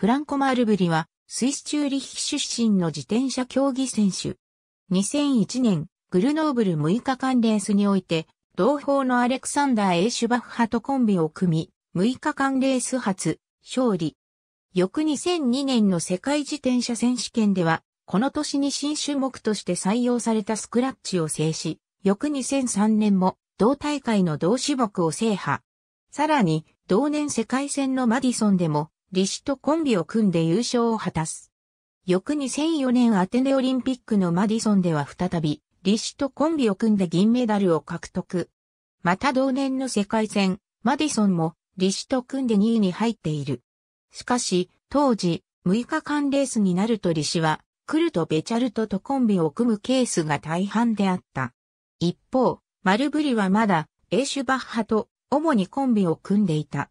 フランコ・マールブリは、スイスチューリヒ出身の自転車競技選手。2001年、グルノーブル6日間レースにおいて、同胞のアレクサンダー・エイシュバッハとコンビを組み、6日間レース初、勝利。翌2002年の世界自転車選手権では、この年に新種目として採用されたスクラッチを制し、翌2003年も同大会の同種目を制覇。さらに、同年世界戦のマディソンでもリシとコンビを組んで優勝を果たす。翌2004年アテネオリンピックのマディソンでは再び、リシとコンビを組んで銀メダルを獲得。また同年の世界戦、マディソンもリシと組んで2位に入っている。しかし、当時、6日間レースになるとリシは、クルとベチャルトとコンビを組むケースが大半であった。一方、マルブリはまだ、エーシュバッハと主にコンビを組んでいた。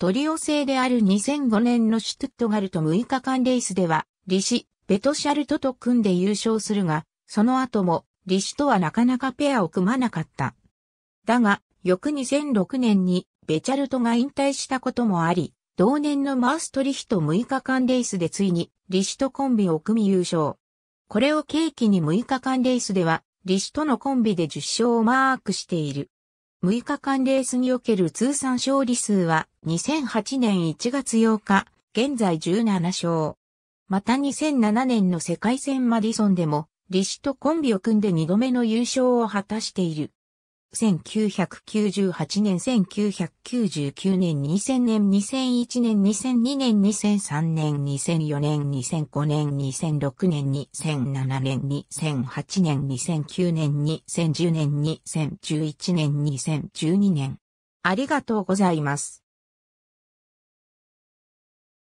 トリオ制である2005年のシュトゥットガルト6日間レースでは、リシ、ベトシャルトと組んで優勝するが、その後も、リシとはなかなかペアを組まなかった。だが、翌2006年に、ベチャルトが引退したこともあり、同年のマーストリヒト6日間レースでついに、リシとコンビを組み優勝。これを契機に6日間レースでは、リシとのコンビで10勝をマークしている。6日間レースにおける通算勝利数は2008年1月8日、現在17勝。また2007年の世界戦マディソンでも、リシとコンビを組んで2度目の優勝を果たしている。1998年、1999年、2000年、2001年、2002年、2003年、2004年、2005年、2006年、2007年、2008年、2009年、2010年、2011年、2012年。ありがとうございます。